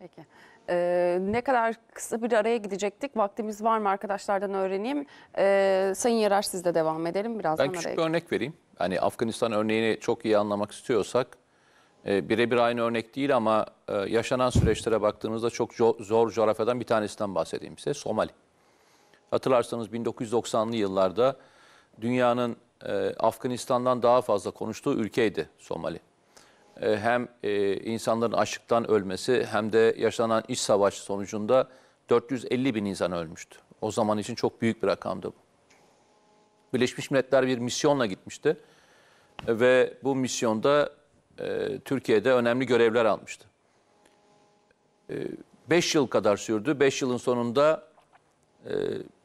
Peki. Ee, ne kadar kısa bir araya gidecektik. Vaktimiz var mı arkadaşlardan öğreneyim. Ee, Sayın Yarar sizle devam edelim. Birazdan ben küçük bir örnek vereyim. Hani Afganistan örneğini çok iyi anlamak istiyorsak e, birebir aynı örnek değil ama e, yaşanan süreçlere baktığımızda çok co zor coğrafyadan bir tanesinden bahsedeyim size. Somali. Hatırlarsanız 1990'lı yıllarda dünyanın e, Afganistan'dan daha fazla konuştuğu ülkeydi Somali. E, hem e, insanların açlıktan ölmesi hem de yaşanan iç savaş sonucunda 450 bin insan ölmüştü. O zaman için çok büyük bir rakamdı bu. Birleşmiş Milletler bir misyonla gitmişti e, ve bu misyonda Türkiye'de önemli görevler almıştı. 5 yıl kadar sürdü. 5 yılın sonunda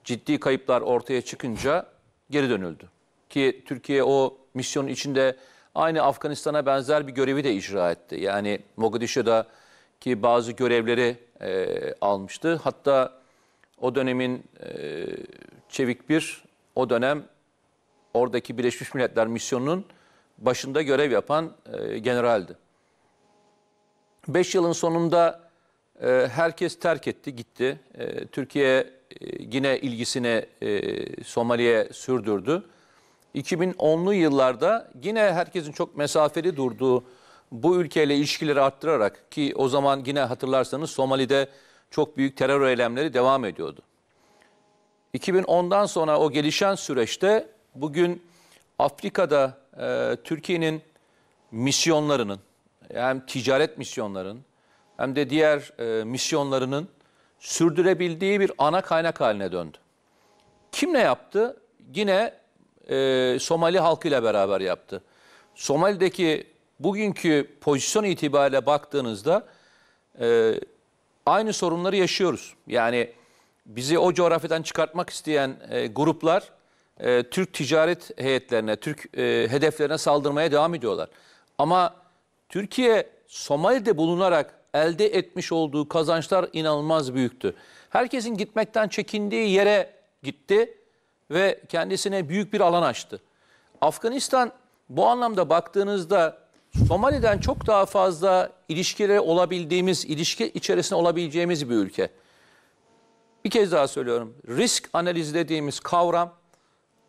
ciddi kayıplar ortaya çıkınca geri dönüldü. Ki Türkiye o misyonun içinde aynı Afganistan'a benzer bir görevi de icra etti. Yani Mogadishu'da ki bazı görevleri e, almıştı. Hatta o dönemin e, Çevik bir o dönem oradaki Birleşmiş Milletler misyonunun başında görev yapan e, generaldi. Beş yılın sonunda e, herkes terk etti, gitti. E, Türkiye e, yine ilgisini e, Somali'ye sürdürdü. 2010'lu yıllarda yine herkesin çok mesafeli durduğu bu ülkeyle ilişkileri arttırarak ki o zaman yine hatırlarsanız Somali'de çok büyük terör eylemleri devam ediyordu. 2010'dan sonra o gelişen süreçte bugün Afrika'da e, Türkiye'nin misyonlarının hem ticaret misyonlarının hem de diğer e, misyonlarının sürdürebildiği bir ana kaynak haline döndü. Kim ne yaptı? Yine e, Somali halkıyla beraber yaptı. Somali'deki bugünkü pozisyon itibariyle baktığınızda e, aynı sorunları yaşıyoruz. Yani bizi o coğrafyadan çıkartmak isteyen e, gruplar e, Türk ticaret heyetlerine, Türk e, hedeflerine saldırmaya devam ediyorlar. Ama Türkiye Somali'de bulunarak elde etmiş olduğu kazançlar inanılmaz büyüktü. Herkesin gitmekten çekindiği yere gitti ve kendisine büyük bir alan açtı. Afganistan bu anlamda baktığınızda Somali'den çok daha fazla ilişkileri olabildiğimiz, ilişki içerisinde olabileceğimiz bir ülke. Bir kez daha söylüyorum. Risk analizi dediğimiz kavram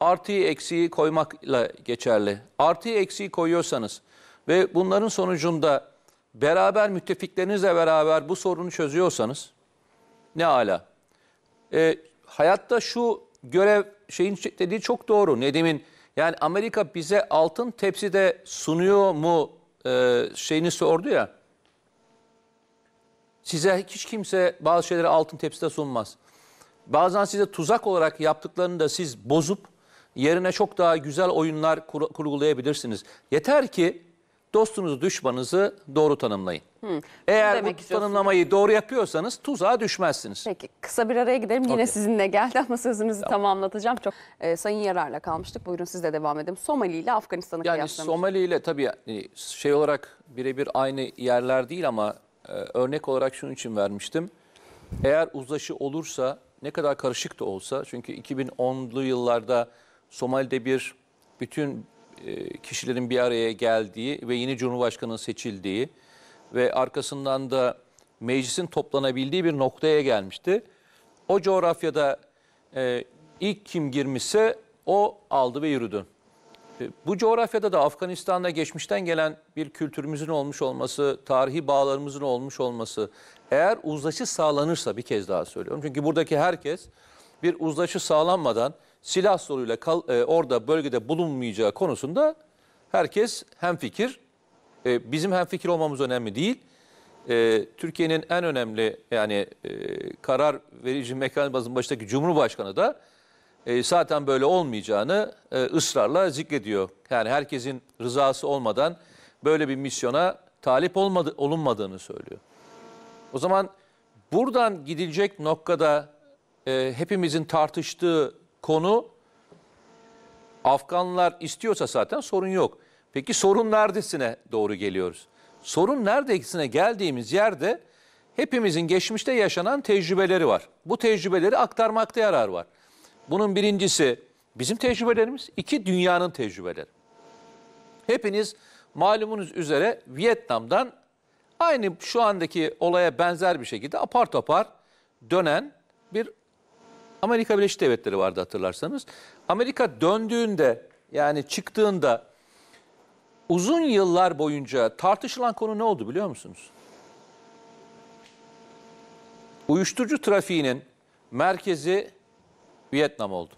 artıyı eksiği koymakla geçerli. Artıyı eksiği koyuyorsanız ve bunların sonucunda beraber müttefiklerinizle beraber bu sorunu çözüyorsanız ne ala. E, hayatta şu görev şeyin dediği çok doğru. Nedim'in yani Amerika bize altın tepsi de sunuyor mu e, şeyini sordu ya. Size hiç kimse bazı şeyleri altın tepside sunmaz. Bazen size tuzak olarak yaptıklarını da siz bozup yerine çok daha güzel oyunlar kurgulayabilirsiniz. Yeter ki Dostunuzu, düşmanınızı doğru tanımlayın. Hmm. Eğer bu tanımlamayı doğru yapıyorsanız tuzağa düşmezsiniz. Peki kısa bir araya gidelim. Yine okay. sizinle geldi ama sözünüzü tamam. tamamlatacağım. Çok e, Sayın Yarar'la kalmıştık. Buyurun sizle devam edelim. Somali ile Afganistan'ı yani kıyaslamış. Yani Somali ile tabii e, şey olarak birebir aynı yerler değil ama e, örnek olarak şunun için vermiştim. Eğer uzlaşı olursa ne kadar karışık da olsa çünkü 2010'lu yıllarda Somali'de bir bütün e, kişilerin bir araya geldiği ve yeni Cumhurbaşkanı'nın seçildiği ve arkasından da meclisin toplanabildiği bir noktaya gelmişti. O coğrafyada e, ilk kim girmişse o aldı ve yürüdü. E, bu coğrafyada da Afganistan'da geçmişten gelen bir kültürümüzün olmuş olması, tarihi bağlarımızın olmuş olması, eğer uzlaşı sağlanırsa bir kez daha söylüyorum. Çünkü buradaki herkes bir uzlaşı sağlanmadan silah soruyla kal, e, orada bölgede bulunmayacağı konusunda herkes hemfikir. E, bizim hemfikir olmamız önemli değil. E, Türkiye'nin en önemli yani e, karar verici mekanizmasının başındaki Cumhurbaşkanı da e, zaten böyle olmayacağını e, ısrarla zikrediyor. Yani herkesin rızası olmadan böyle bir misyona talip olmadı, olunmadığını söylüyor. O zaman buradan gidilecek noktada e, hepimizin tartıştığı konu Afganlar istiyorsa zaten sorun yok. Peki sorun neredesine doğru geliyoruz? Sorun neredesine geldiğimiz yerde hepimizin geçmişte yaşanan tecrübeleri var. Bu tecrübeleri aktarmakta yarar var. Bunun birincisi bizim tecrübelerimiz, iki dünyanın tecrübeleri. Hepiniz malumunuz üzere Vietnam'dan aynı şu andaki olaya benzer bir şekilde apar topar dönen bir Amerika Birleşik Devletleri vardı hatırlarsanız. Amerika döndüğünde yani çıktığında uzun yıllar boyunca tartışılan konu ne oldu biliyor musunuz? Uyuşturucu trafiğinin merkezi Vietnam oldu.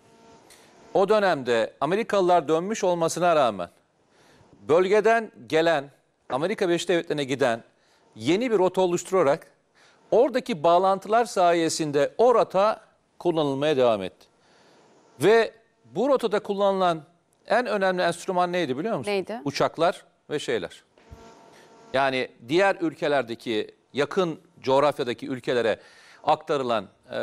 O dönemde Amerikalılar dönmüş olmasına rağmen bölgeden gelen Amerika Birleşik Devletleri'ne giden yeni bir rota oluşturarak oradaki bağlantılar sayesinde o rota kullanılmaya devam etti. Ve bu rotada kullanılan en önemli enstrüman neydi biliyor musun? Neydi? Uçaklar ve şeyler. Yani diğer ülkelerdeki yakın coğrafyadaki ülkelere aktarılan e,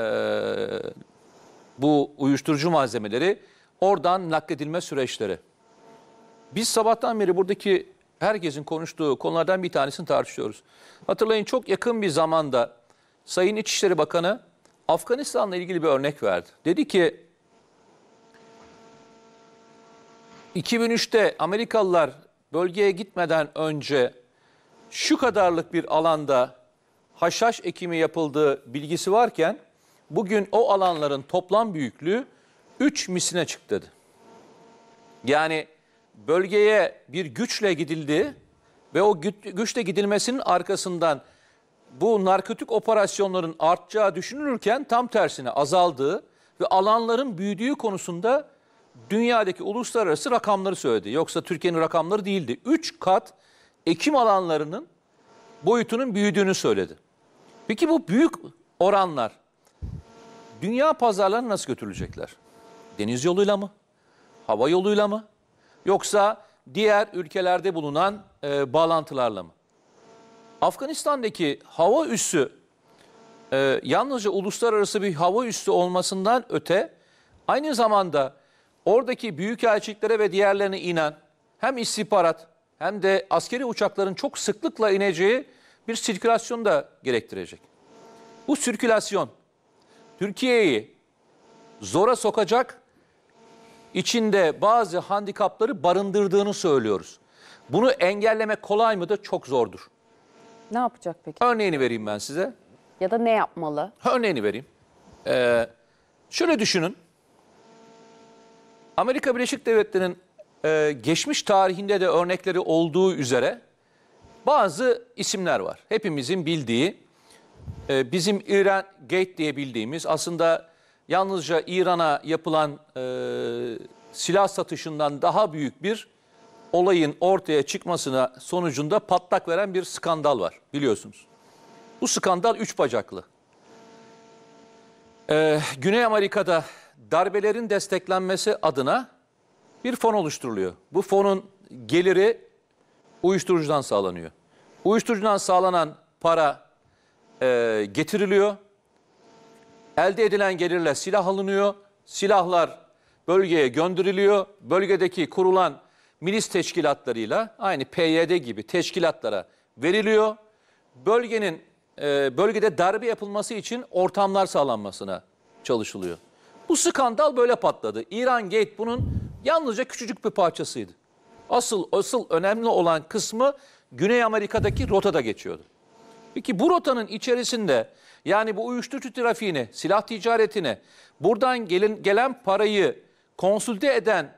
bu uyuşturucu malzemeleri oradan nakledilme süreçleri. Biz sabahtan beri buradaki herkesin konuştuğu konulardan bir tanesini tartışıyoruz. Hatırlayın çok yakın bir zamanda Sayın İçişleri Bakanı Afganistan'la ilgili bir örnek verdi. Dedi ki 2003'te Amerikalılar bölgeye gitmeden önce şu kadarlık bir alanda haşhaş ekimi yapıldığı bilgisi varken bugün o alanların toplam büyüklüğü 3 misline çıktı dedi. Yani bölgeye bir güçle gidildi ve o güçle gidilmesinin arkasından bu narkotik operasyonların artacağı düşünülürken tam tersine azaldığı ve alanların büyüdüğü konusunda dünyadaki uluslararası rakamları söyledi. Yoksa Türkiye'nin rakamları değildi. Üç kat ekim alanlarının boyutunun büyüdüğünü söyledi. Peki bu büyük oranlar dünya pazarlarına nasıl götürülecekler? Deniz yoluyla mı? Hava yoluyla mı? Yoksa diğer ülkelerde bulunan e, bağlantılarla mı? Afganistan'daki hava üssü e, yalnızca uluslararası bir hava üssü olmasından öte aynı zamanda oradaki büyükelçiliklere ve diğerlerine inen hem istihbarat hem de askeri uçakların çok sıklıkla ineceği bir sirkülasyon da gerektirecek. Bu sirkülasyon Türkiye'yi zora sokacak içinde bazı handikapları barındırdığını söylüyoruz. Bunu engellemek kolay mıdır? Çok zordur. Ne yapacak peki? Örneğini vereyim ben size. Ya da ne yapmalı? Örneğini vereyim. Ee, şöyle düşünün. Amerika Birleşik Devletleri'nin e, geçmiş tarihinde de örnekleri olduğu üzere bazı isimler var. Hepimizin bildiği, e, bizim İran Gate diye bildiğimiz aslında yalnızca İran'a yapılan e, silah satışından daha büyük bir olayın ortaya çıkmasına sonucunda patlak veren bir skandal var biliyorsunuz. Bu skandal üç bacaklı. Ee, Güney Amerika'da darbelerin desteklenmesi adına bir fon oluşturuluyor. Bu fonun geliri uyuşturucudan sağlanıyor. Uyuşturucudan sağlanan para e, getiriliyor. Elde edilen gelirle silah alınıyor. Silahlar bölgeye gönderiliyor. Bölgedeki kurulan milis teşkilatlarıyla aynı PYD gibi teşkilatlara veriliyor. Bölgenin e, bölgede darbe yapılması için ortamlar sağlanmasına çalışılıyor. Bu skandal böyle patladı. İran Gate bunun yalnızca küçücük bir parçasıydı. Asıl asıl önemli olan kısmı Güney Amerika'daki rotada geçiyordu. Peki bu rotanın içerisinde yani bu uyuşturucu trafiğini, silah ticaretine buradan gelin, gelen parayı konsülde eden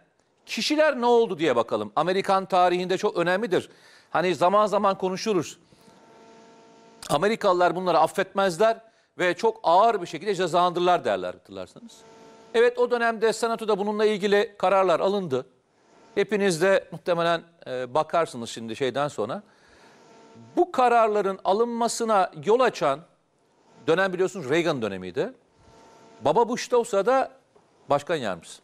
Kişiler ne oldu diye bakalım. Amerikan tarihinde çok önemlidir. Hani zaman zaman konuşuruz. Amerikalılar bunları affetmezler ve çok ağır bir şekilde cezalandırırlar derler hatırlarsanız. Evet o dönemde senatoda bununla ilgili kararlar alındı. Hepiniz de muhtemelen e, bakarsınız şimdi şeyden sonra. Bu kararların alınmasına yol açan dönem biliyorsunuz Reagan dönemiydi. Baba Bush da olsa da başkan yardımcısı.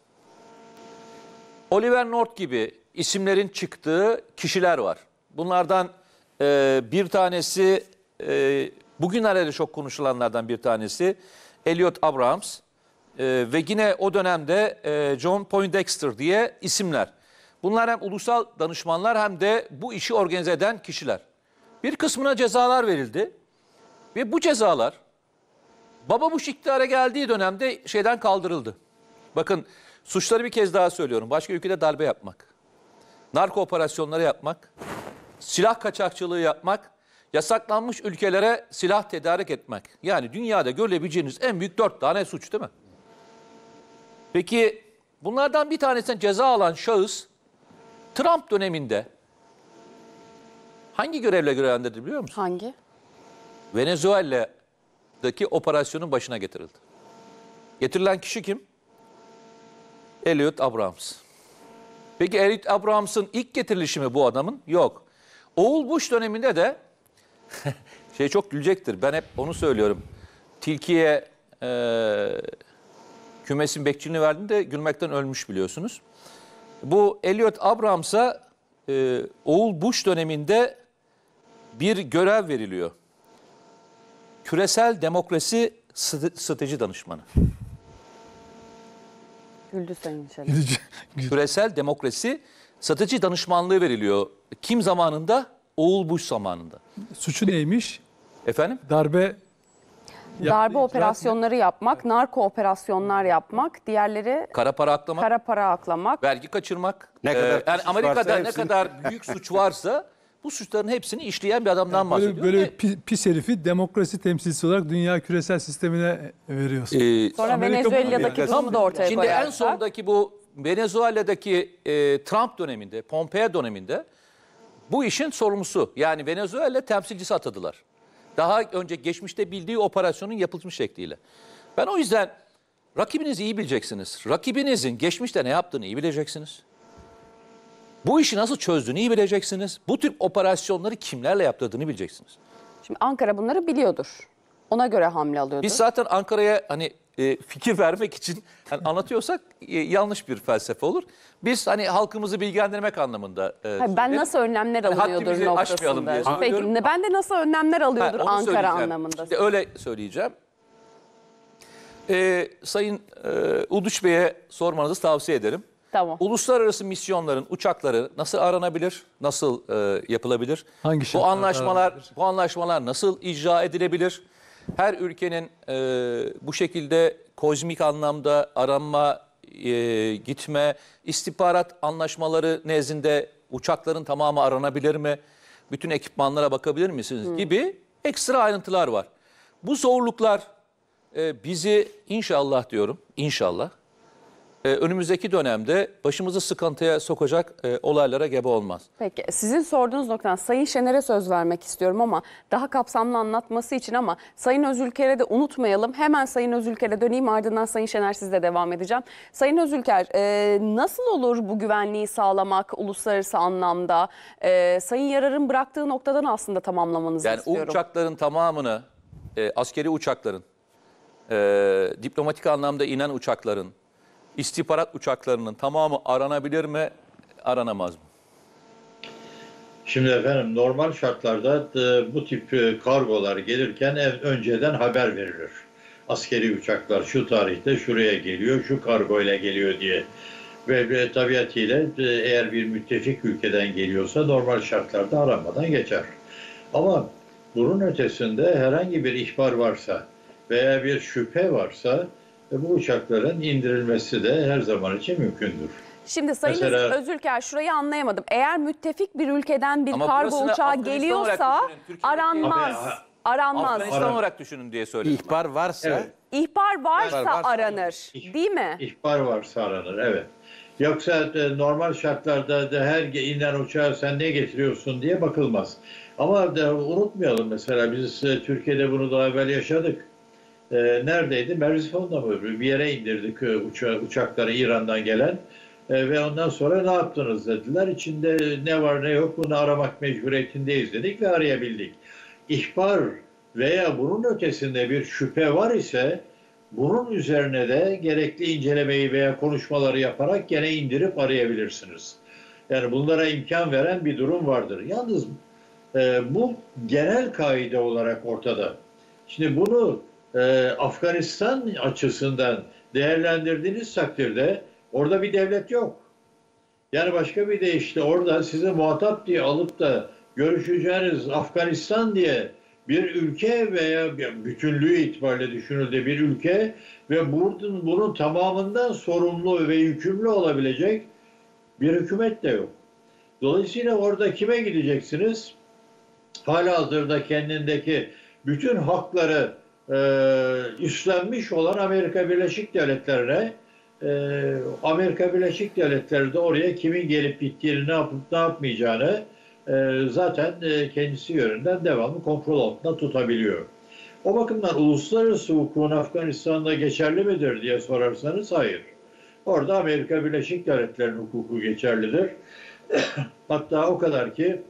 Oliver North gibi isimlerin çıktığı kişiler var. Bunlardan e, bir tanesi, e, bugün arada çok konuşulanlardan bir tanesi Elliot Abrams e, ve yine o dönemde e, John Poindexter diye isimler. Bunlar hem ulusal danışmanlar hem de bu işi organize eden kişiler. Bir kısmına cezalar verildi ve bu cezalar Baba Bush iktidara geldiği dönemde şeyden kaldırıldı. Bakın Suçları bir kez daha söylüyorum. Başka ülkede darbe yapmak, narko operasyonları yapmak, silah kaçakçılığı yapmak, yasaklanmış ülkelere silah tedarik etmek. Yani dünyada görebileceğiniz en büyük dört tane suç değil mi? Peki bunlardan bir tanesinden ceza alan şahıs Trump döneminde hangi görevle görevlendirildi biliyor musun? Hangi? Venezuela'daki operasyonun başına getirildi. Getirilen kişi kim? Elliot Abrams. Peki Elliot Abrams'ın ilk getirilişi mi bu adamın? Yok. Oğul Bush döneminde de şey çok gülecektir. Ben hep onu söylüyorum. Tilki'ye e, kümesin bekçiliğini verdiğinde gülmekten ölmüş biliyorsunuz. Bu Elliot Abrams'a e, Oğul Bush döneminde bir görev veriliyor. Küresel Demokrasi Strateji Danışmanı. Güldü Sayın Şener. Küresel demokrasi satıcı danışmanlığı veriliyor. Kim zamanında? Oğul Bush zamanında. Suçu neymiş? Efendim? Darbe Darbe operasyonları yapmak, narko operasyonlar yapmak, diğerleri Kara para aklamak, kara para aklamak. vergi kaçırmak. Ne ee, kadar suç varsa Amerika'da ne kadar büyük suç varsa bu suçların hepsini işleyen bir adamdan yani böyle, bahsediyor. Böyle ve, pis, herifi demokrasi temsilcisi olarak dünya küresel sistemine veriyorsun. E, Sonra Amerika Venezuela'daki durumu yani. da ortaya Şimdi en sondaki bu Venezuela'daki e, Trump döneminde, Pompeo döneminde bu işin sorumlusu yani Venezuela temsilcisi atadılar. Daha önce geçmişte bildiği operasyonun yapılmış şekliyle. Ben o yüzden rakibinizi iyi bileceksiniz. Rakibinizin geçmişte ne yaptığını iyi bileceksiniz. Bu işi nasıl çözdüğünü iyi bileceksiniz. Bu tür operasyonları kimlerle yaptırdığını bileceksiniz. Şimdi Ankara bunları biliyordur. Ona göre hamle alıyordur. Biz zaten Ankara'ya hani e, fikir vermek için yani anlatıyorsak e, yanlış bir felsefe olur. Biz hani halkımızı bilgilendirmek anlamında. E, Hayır, ben nasıl önlemler yani noktasında. diye Peki ben de nasıl önlemler alıyordur Ha, Ankara anlamında. İşte öyle söyleyeceğim. E, Sayın e, Uluç Bey'e sormanızı tavsiye ederim. Tamam. Uluslararası misyonların uçakları nasıl aranabilir? Nasıl e, yapılabilir? Hangi Bu anlaşmalar aranabilir? bu anlaşmalar nasıl icra edilebilir? Her ülkenin e, bu şekilde kozmik anlamda aranma, e, gitme, istihbarat anlaşmaları nezdinde uçakların tamamı aranabilir mi? Bütün ekipmanlara bakabilir misiniz hmm. gibi ekstra ayrıntılar var. Bu zorluklar e, bizi inşallah diyorum, inşallah e, önümüzdeki dönemde başımızı sıkıntıya sokacak e, olaylara gebe olmaz. Peki sizin sorduğunuz noktadan Sayın Şener'e söz vermek istiyorum ama daha kapsamlı anlatması için ama Sayın Özülker'e de unutmayalım. Hemen Sayın Özülker'e döneyim ardından Sayın Şener sizle devam edeceğim. Sayın Özülker e, nasıl olur bu güvenliği sağlamak uluslararası anlamda? E, Sayın Yarar'ın bıraktığı noktadan aslında tamamlamanızı yani istiyorum. Yani uçakların tamamını, e, askeri uçakların, e, diplomatik anlamda inen uçakların, istihbarat uçaklarının tamamı aranabilir mi, aranamaz mı? Şimdi efendim normal şartlarda e, bu tip e, kargolar gelirken önceden haber verilir. Askeri uçaklar şu tarihte şuraya geliyor, şu kargo ile geliyor diye. Ve, ve tabiatıyla e, eğer bir müttefik ülkeden geliyorsa normal şartlarda aramadan geçer. Ama bunun ötesinde herhangi bir ihbar varsa veya bir şüphe varsa e, bu uçakların indirilmesi de her zaman için mümkündür. Şimdi Sayın Mesela, Özülker şurayı anlayamadım. Eğer müttefik bir ülkeden bir kargo uçağı geliyorsa düşünün, aranmaz. Abi, aranmaz. Afganistan aranır. olarak düşünün diye söyledim. İhbar varsa, evet. ihbar varsa, varsa aranır. İh, değil mi? İhbar varsa aranır evet. Yoksa e, normal şartlarda da her inen uçağa sen ne getiriyorsun diye bakılmaz. Ama de, unutmayalım mesela biz e, Türkiye'de bunu daha evvel yaşadık e, neredeydi? Merzifon'da mı? Bir yere indirdik e, uça, uçakları İran'dan gelen. E, ve ondan sonra ne yaptınız dediler. İçinde ne var ne yok bunu aramak mecburiyetindeyiz dedik ve arayabildik. İhbar veya bunun ötesinde bir şüphe var ise bunun üzerine de gerekli incelemeyi veya konuşmaları yaparak gene indirip arayabilirsiniz. Yani bunlara imkan veren bir durum vardır. Yalnız e, bu genel kaide olarak ortada. Şimdi bunu e, Afganistan açısından değerlendirdiğiniz takdirde orada bir devlet yok. Yani başka bir de işte orada sizi muhatap diye alıp da görüşeceğiniz Afganistan diye bir ülke veya bütünlüğü itibariyle düşünüldü bir ülke ve bunun, bunun tamamından sorumlu ve yükümlü olabilecek bir hükümet de yok. Dolayısıyla orada kime gideceksiniz? Hala hazırda kendindeki bütün hakları e, üstlenmiş olan Amerika Birleşik Devletleri'ne e, Amerika Birleşik Devletleri de oraya kimin gelip gittiğini ne yapıp ne yapmayacağını e, zaten e, kendisi yönünden devamlı kontrol altında tutabiliyor. O bakımdan uluslararası hukukun Afganistan'da geçerli midir diye sorarsanız hayır. Orada Amerika Birleşik Devletleri'nin hukuku geçerlidir. Hatta o kadar ki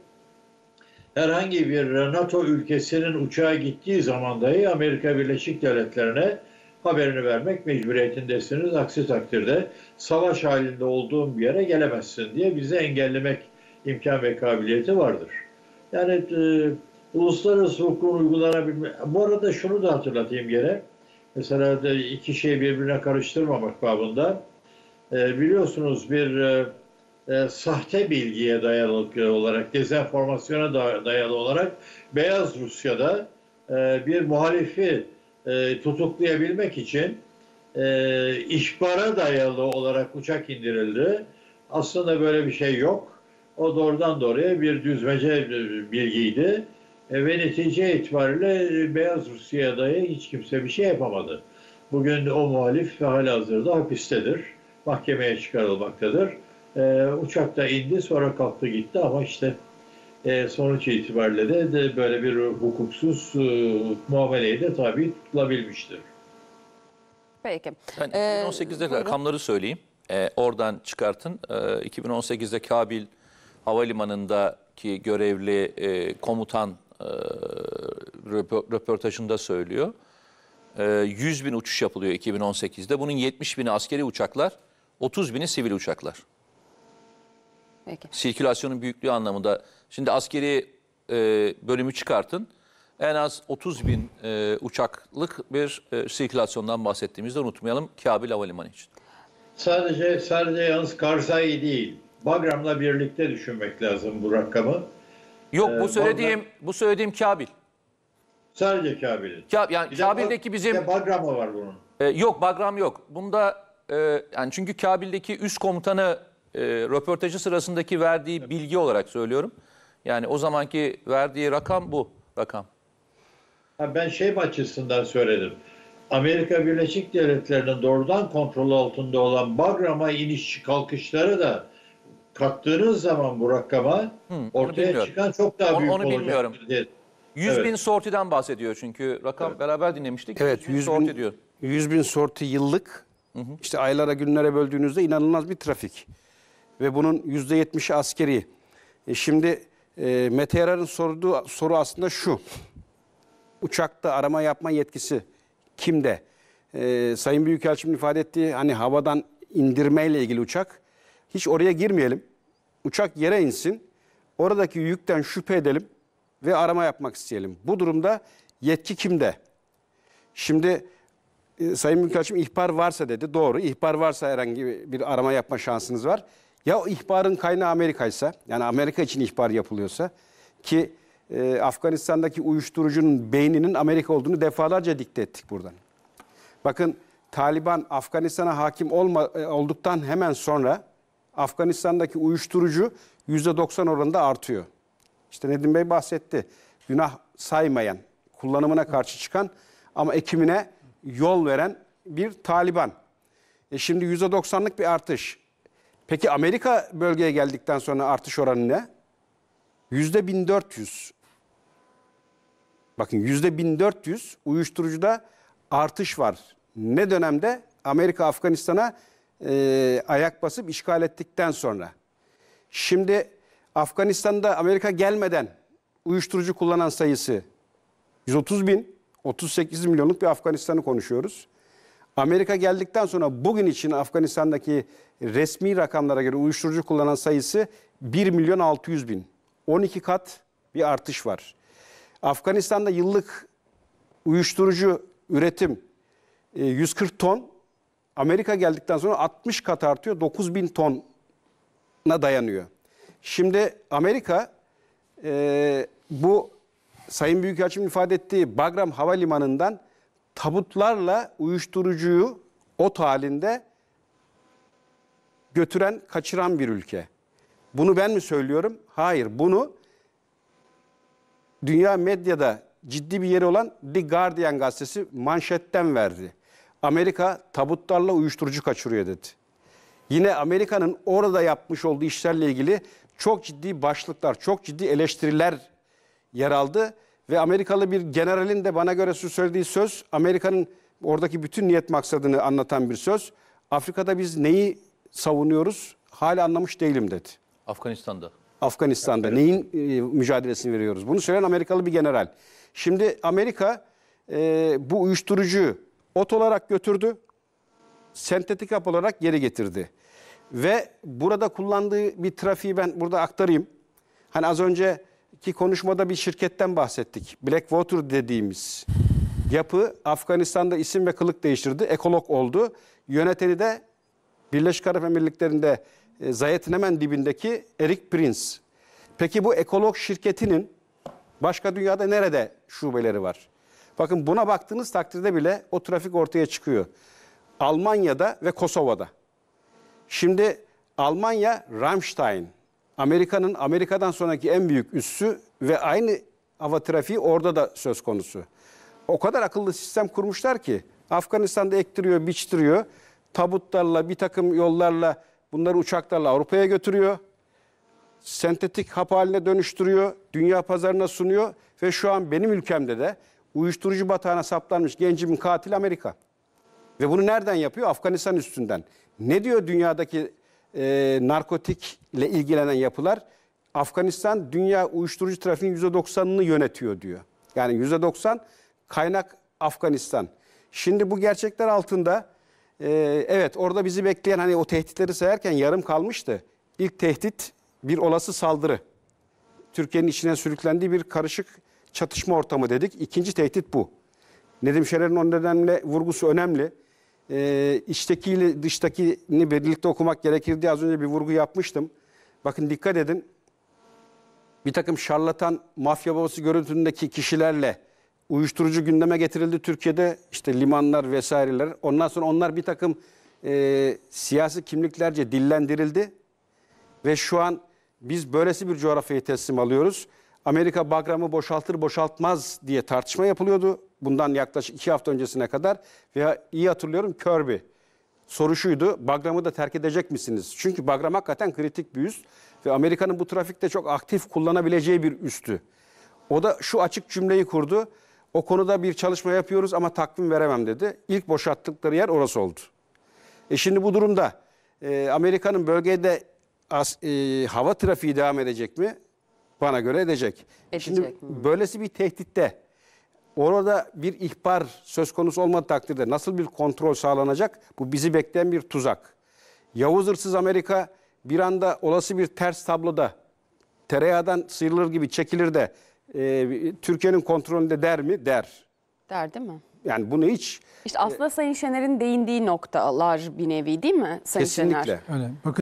herhangi bir NATO ülkesinin uçağa gittiği zaman dahi Amerika Birleşik Devletleri'ne haberini vermek mecburiyetindesiniz. Aksi takdirde savaş halinde olduğum bir yere gelemezsin diye bizi engellemek imkan ve kabiliyeti vardır. Yani e, uluslararası hukukun uygulanabilme... Bu arada şunu da hatırlatayım gene. Mesela de iki şeyi birbirine karıştırmamak babında. E, biliyorsunuz bir e, e, sahte bilgiye dayalı olarak, dezenformasyona dayalı olarak Beyaz Rusya'da e, bir muhalifi e, tutuklayabilmek için e, ihbara dayalı olarak uçak indirildi. Aslında böyle bir şey yok. O doğrudan doğruya bir düzmece bilgiydi. E, ve netice itibariyle e, Beyaz Rusya'da hiç kimse bir şey yapamadı. Bugün o muhalif hala hazırda hapistedir. Mahkemeye çıkarılmaktadır. E, ee, uçakta indi sonra kalktı gitti ama işte e, sonuç itibariyle de, de böyle bir hukuksuz e, muameleye de tabi tutulabilmiştir. Peki. Ben 2018'de ee, rakamları söyleyeyim. E, oradan çıkartın. E, ee, 2018'de Kabil Havalimanı'ndaki görevli e, komutan e, röportajında söylüyor. E, 100 bin uçuş yapılıyor 2018'de. Bunun 70 bini askeri uçaklar, 30 bini sivil uçaklar. Peki. Sirkülasyonun büyüklüğü anlamında. Şimdi askeri e, bölümü çıkartın. En az 30 bin e, uçaklık bir e, sirkülasyondan bahsettiğimizde unutmayalım Kabil Havalimanı için. Sadece sadece yalnız Karzai değil, Bagram'la birlikte düşünmek lazım bu rakamı. Yok bu e, söylediğim bu söylediğim Kabil. Sadece Kabil'in. Ka- yani Bir Kabil'deki Bag- bizim bir de Bagram'ı var bunun. e, yok Bagram yok. Bunda e, yani çünkü Kabil'deki üst komutanı e, röportajı sırasındaki verdiği bilgi olarak söylüyorum. Yani o zamanki verdiği rakam bu rakam. ben şey açısından söyledim. Amerika Birleşik Devletleri'nin doğrudan kontrol altında olan Bagram'a iniş kalkışları da kattığınız zaman bu rakama Hı, ortaya çıkan çok daha onu, büyük onu olacak. Bilmiyorum. 100 evet. bin sortiden bahsediyor çünkü rakam evet. beraber dinlemiştik. Evet 100 bin, sorti diyor. 100 bin sorti yıllık hı hı. işte aylara günlere böldüğünüzde inanılmaz bir trafik ve bunun %70'i askeri. E şimdi e, Mete Yarar'ın sorduğu soru aslında şu. Uçakta arama yapma yetkisi kimde? E, Sayın Büyükelçim'in ifade ettiği hani havadan indirmeyle ilgili uçak. Hiç oraya girmeyelim. Uçak yere insin. Oradaki yükten şüphe edelim ve arama yapmak isteyelim. Bu durumda yetki kimde? Şimdi e, Sayın Büyükelçim ihbar varsa dedi. Doğru. İhbar varsa herhangi bir arama yapma şansınız var. Ya o ihbarın kaynağı Amerika'ysa yani Amerika için ihbar yapılıyorsa ki e, Afganistan'daki uyuşturucunun beyninin Amerika olduğunu defalarca dikte ettik buradan. Bakın Taliban Afganistan'a hakim olma, e, olduktan hemen sonra Afganistan'daki uyuşturucu %90 oranında artıyor. İşte Nedim Bey bahsetti. Günah saymayan, kullanımına karşı çıkan ama ekimine yol veren bir Taliban. E şimdi %90'lık bir artış. Peki Amerika bölgeye geldikten sonra artış oranı ne? Yüzde 1400. Bakın yüzde 1400 uyuşturucuda artış var. Ne dönemde? Amerika Afganistan'a e, ayak basıp işgal ettikten sonra. Şimdi Afganistan'da Amerika gelmeden uyuşturucu kullanan sayısı 130 bin, 38 milyonluk bir Afganistan'ı konuşuyoruz. Amerika geldikten sonra bugün için Afganistan'daki resmi rakamlara göre uyuşturucu kullanan sayısı 1 milyon 600 bin. 12 kat bir artış var. Afganistan'da yıllık uyuşturucu üretim 140 e, ton. Amerika geldikten sonra 60 kat artıyor. 9 bin tona dayanıyor. Şimdi Amerika e, bu Sayın Büyükelçim'in ifade ettiği Bagram Havalimanı'ndan tabutlarla uyuşturucuyu ot halinde götüren, kaçıran bir ülke. Bunu ben mi söylüyorum? Hayır, bunu dünya medyada ciddi bir yeri olan The Guardian gazetesi manşetten verdi. Amerika tabutlarla uyuşturucu kaçırıyor dedi. Yine Amerika'nın orada yapmış olduğu işlerle ilgili çok ciddi başlıklar, çok ciddi eleştiriler yer aldı ve Amerikalı bir generalin de bana göre söylediği söz Amerika'nın oradaki bütün niyet maksadını anlatan bir söz. Afrika'da biz neyi savunuyoruz hala anlamış değilim dedi. Afganistan'da. Afganistan'da evet. neyin e, mücadelesini veriyoruz? Bunu söyleyen Amerikalı bir general. Şimdi Amerika e, bu uyuşturucu ot olarak götürdü, sentetik hap olarak geri getirdi. Ve burada kullandığı bir trafiği ben burada aktarayım. Hani az önce ki konuşmada bir şirketten bahsettik. Blackwater dediğimiz yapı Afganistan'da isim ve kılık değiştirdi. Ekolog oldu. Yöneteni de Birleşik Arap Emirlikleri'nde e, Zayet'in hemen dibindeki Eric Prince. Peki bu ekolog şirketinin başka dünyada nerede şubeleri var? Bakın buna baktığınız takdirde bile o trafik ortaya çıkıyor. Almanya'da ve Kosova'da. Şimdi Almanya Ramstein Amerika'nın Amerika'dan sonraki en büyük üssü ve aynı hava trafiği orada da söz konusu. O kadar akıllı sistem kurmuşlar ki Afganistan'da ektiriyor, biçtiriyor. Tabutlarla, bir takım yollarla bunları uçaklarla Avrupa'ya götürüyor. Sentetik hap haline dönüştürüyor. Dünya pazarına sunuyor. Ve şu an benim ülkemde de uyuşturucu batağına saplanmış gencimin katil Amerika. Ve bunu nereden yapıyor? Afganistan üstünden. Ne diyor dünyadaki e, narkotikle ilgilenen yapılar Afganistan dünya uyuşturucu trafiğinin %90'ını yönetiyor diyor. Yani %90 kaynak Afganistan. Şimdi bu gerçekler altında e, evet orada bizi bekleyen hani o tehditleri sayarken yarım kalmıştı. İlk tehdit bir olası saldırı. Türkiye'nin içine sürüklendiği bir karışık çatışma ortamı dedik. İkinci tehdit bu. Nedim Şener'in o nedenle vurgusu önemli e, içtekiyle dıştakini birlikte okumak gerekir diye az önce bir vurgu yapmıştım. Bakın dikkat edin. Bir takım şarlatan mafya babası görüntündeki kişilerle uyuşturucu gündeme getirildi Türkiye'de. işte limanlar vesaireler. Ondan sonra onlar bir takım e, siyasi kimliklerce dillendirildi. Ve şu an biz böylesi bir coğrafyayı teslim alıyoruz. Amerika bagramı boşaltır boşaltmaz diye tartışma yapılıyordu bundan yaklaşık iki hafta öncesine kadar veya iyi hatırlıyorum Kirby soru şuydu. Bagram'ı da terk edecek misiniz? Çünkü Bagram hakikaten kritik bir üst ve Amerika'nın bu trafikte çok aktif kullanabileceği bir üstü. O da şu açık cümleyi kurdu. O konuda bir çalışma yapıyoruz ama takvim veremem dedi. İlk boşalttıkları yer orası oldu. E şimdi bu durumda e, Amerika'nın bölgede as, e, hava trafiği devam edecek mi? Bana göre edecek. edecek. Şimdi mi? böylesi bir tehditte Orada bir ihbar söz konusu olmadığı takdirde nasıl bir kontrol sağlanacak? Bu bizi bekleyen bir tuzak. Yavuz hırsız Amerika bir anda olası bir ters tabloda tereyağdan sıyrılır gibi çekilir de e, Türkiye'nin kontrolünde der mi? Der. Der değil mi? Yani bunu hiç... İşte aslında e, Sayın Şener'in değindiği noktalar bir nevi değil mi Sayın kesinlikle. Şener? Kesinlikle. Öyle. Bakın